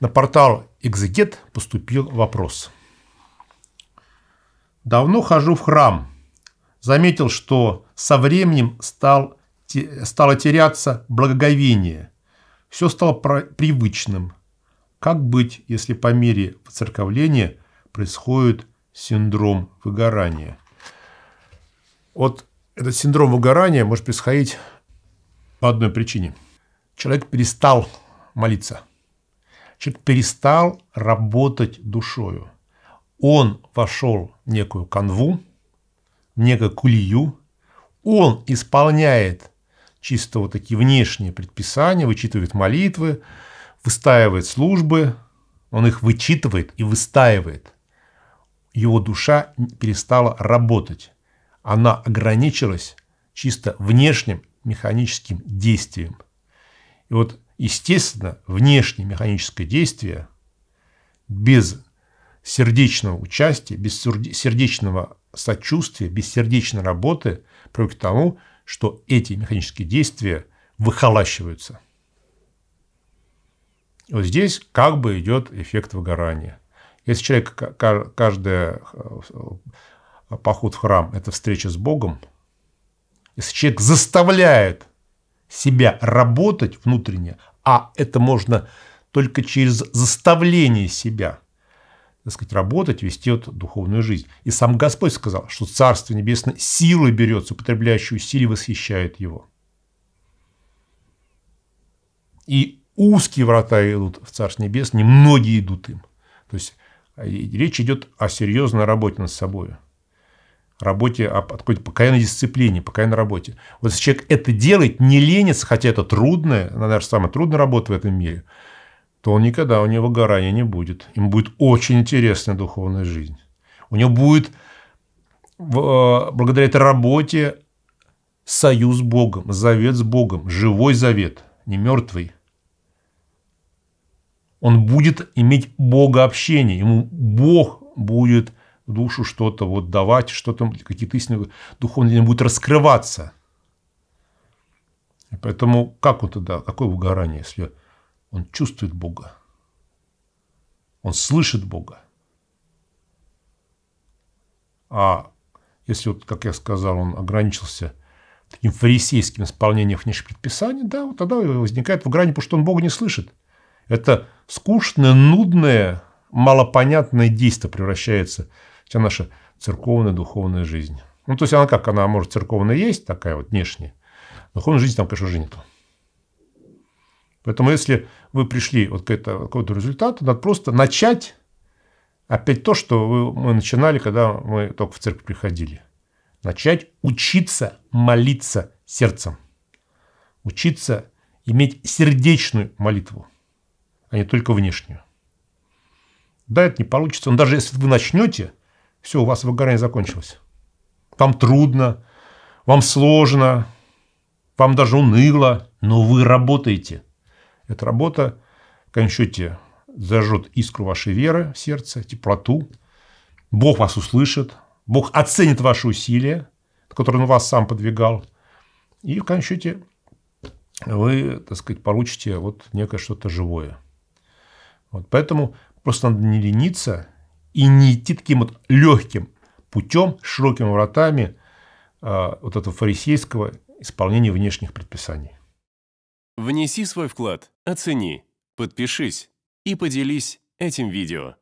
На портал «Экзегет» поступил вопрос. «Давно хожу в храм. Заметил, что со временем стал, те, стало теряться благоговение. Все стало про, привычным. Как быть, если по мере поцерковления происходит синдром выгорания?» Вот этот синдром выгорания может происходить по одной причине. Человек перестал молиться – Человек перестал работать душою. Он вошел в некую канву, в некую кулию. Он исполняет чисто вот такие внешние предписания, вычитывает молитвы, выстаивает службы, он их вычитывает и выстаивает. Его душа перестала работать. Она ограничилась чисто внешним механическим действием. И вот Естественно, внешнее механическое действие без сердечного участия, без сердечного сочувствия, без сердечной работы приводит к тому, что эти механические действия выхолащиваются. Вот здесь как бы идет эффект выгорания. Если человек, каждый э, поход в храм – это встреча с Богом, если человек заставляет себя работать внутренне, а это можно только через заставление себя так сказать, работать, вести вот духовную жизнь. И сам Господь сказал, что Царство Небесное силой берется, с употребляющей усилий восхищает его. И узкие врата идут в Царство Небесное, многие идут им. То есть э, речь идет о серьезной работе над собой работе, а о какой-то покаянной дисциплине, покаянной работе. Вот если человек это делает, не ленится, хотя это трудная, наверное, самая трудная работа в этом мире, то он никогда у него горания не будет. Ему будет очень интересная духовная жизнь. У него будет э, благодаря этой работе союз с Богом, завет с Богом, живой завет, не мертвый. Он будет иметь Бога общение, ему Бог будет – душу что-то вот давать, что-то, какие-то истины духовные будет раскрываться. поэтому как он тогда, какое выгорание, если он чувствует Бога, он слышит Бога. А если, вот, как я сказал, он ограничился таким фарисейским исполнением внешних предписаний, да, вот тогда возникает выгорание, потому что он Бога не слышит. Это скучное, нудное, малопонятное действие превращается вся наша церковная духовная жизнь. Ну, то есть она как, она может церковная есть, такая вот внешняя, духовной жизни там, конечно же, нету. Поэтому если вы пришли вот к, это, к какому-то результату, надо просто начать опять то, что вы, мы начинали, когда мы только в церковь приходили. Начать учиться молиться сердцем. Учиться иметь сердечную молитву, а не только внешнюю. Да, это не получится. Но даже если вы начнете – все, у вас выгорание закончилось. Вам трудно, вам сложно, вам даже уныло, но вы работаете. Эта работа, в конечном счете, зажжет искру вашей веры в сердце, теплоту. Бог вас услышит, Бог оценит ваши усилия, которые Он вас сам подвигал. И, в конечном счете, вы, так сказать, получите вот некое что-то живое. Вот поэтому просто надо не лениться и не идти таким вот легким путем, широкими вратами а, вот этого фарисейского исполнения внешних предписаний. Внеси свой вклад, оцени, подпишись и поделись этим видео.